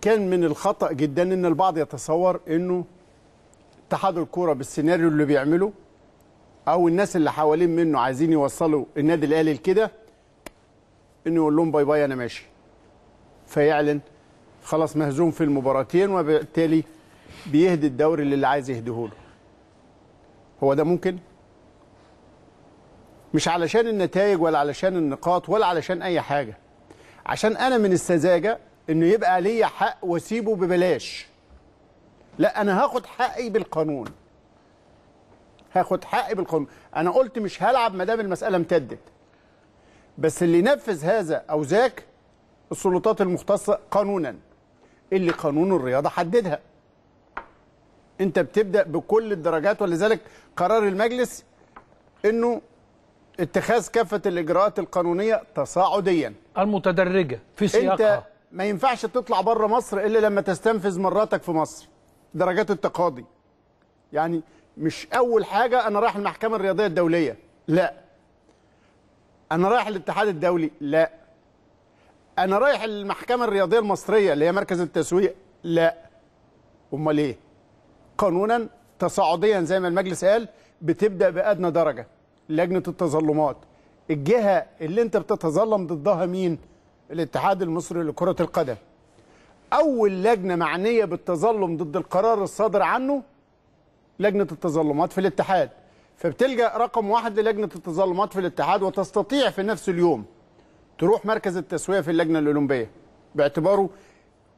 كان من الخطا جدا ان البعض يتصور انه اتحاد الكوره بالسيناريو اللي بيعمله او الناس اللي حوالين منه عايزين يوصلوا النادي الاهلي لكده انه يقول لهم باي باي انا ماشي فيعلن خلاص مهزوم في المباراتين وبالتالي بيهدي الدوري للي عايز يهديهوله هو ده ممكن مش علشان النتائج ولا علشان النقاط ولا علشان اي حاجه عشان انا من السذاجه انه يبقى ليا حق واسيبه ببلاش لا انا هاخد حقي بالقانون هاخد حقي بالقانون انا قلت مش هلعب ما دام المساله امتدت بس اللي ينفذ هذا او ذاك السلطات المختصه قانونا اللي قانون الرياضه حددها انت بتبدا بكل الدرجات ولذلك قرار المجلس انه اتخاذ كافه الاجراءات القانونيه تصاعديا المتدرجه في سياقها انت ما ينفعش تطلع بره مصر الا لما تستنفذ مراتك في مصر درجات التقاضي يعني مش اول حاجه انا رايح المحكمه الرياضيه الدوليه لا انا رايح الاتحاد الدولي لا انا رايح المحكمه الرياضيه المصريه اللي هي مركز التسويق لا امال ايه قانونا تصاعديا زي ما المجلس قال بتبدا بادنى درجه لجنه التظلمات الجهه اللي انت بتتظلم ضدها مين الاتحاد المصري لكرة القدم أول لجنة معنية بالتظلم ضد القرار الصادر عنه لجنة التظلمات في الاتحاد فبتلجأ رقم واحد للجنة التظلمات في الاتحاد وتستطيع في نفس اليوم تروح مركز التسوية في اللجنة الأولمبية باعتباره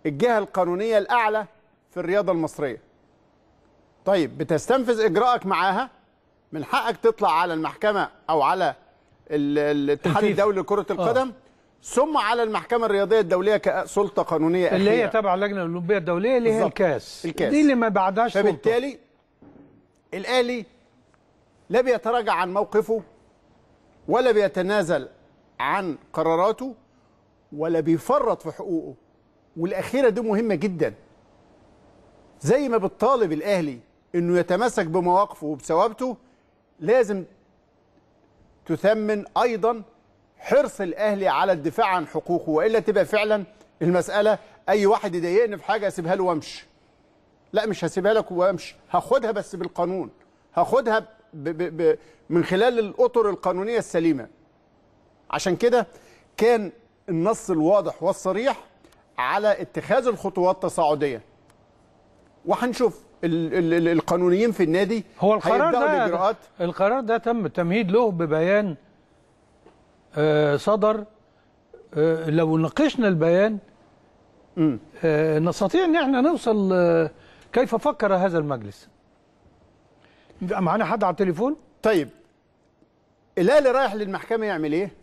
الجهة القانونية الأعلى في الرياضة المصرية طيب بتستنفذ إجراءك معاها من حقك تطلع على المحكمة أو على الاتحاد الدولي لكرة آه. القدم ثم على المحكمة الرياضية الدولية كسلطة قانونية أخيرة اللي هي تابعة اللجنة الأولمبية الدولية اللي هي الكاس. الكاس دي اللي ما بعدهاش سلطة فبالتالي لا بيتراجع عن موقفه ولا بيتنازل عن قراراته ولا بيفرط في حقوقه والأخيرة دي مهمة جدا زي ما بتطالب الأهلي إنه يتمسك بمواقفه وبثوابته لازم تثمن أيضا حرص الاهلي على الدفاع عن حقوقه والا تبقى فعلا المساله اي واحد يضايقني في حاجه اسيبها له وامشي لا مش هسيبها لك وامشي هاخدها بس بالقانون هاخدها ب ب ب من خلال الاطر القانونيه السليمه عشان كده كان النص الواضح والصريح على اتخاذ الخطوات التصاعديه وهنشوف ال ال القانونيين في النادي هو القرار ده الاجراءات القرار ده تم التمهيد له ببيان آه، صدر آه، لو ناقشنا البيان آه، نستطيع ان احنا نوصل كيف فكر هذا المجلس معانا حد على التليفون طيب الاهلي رايح للمحكمه يعمل ايه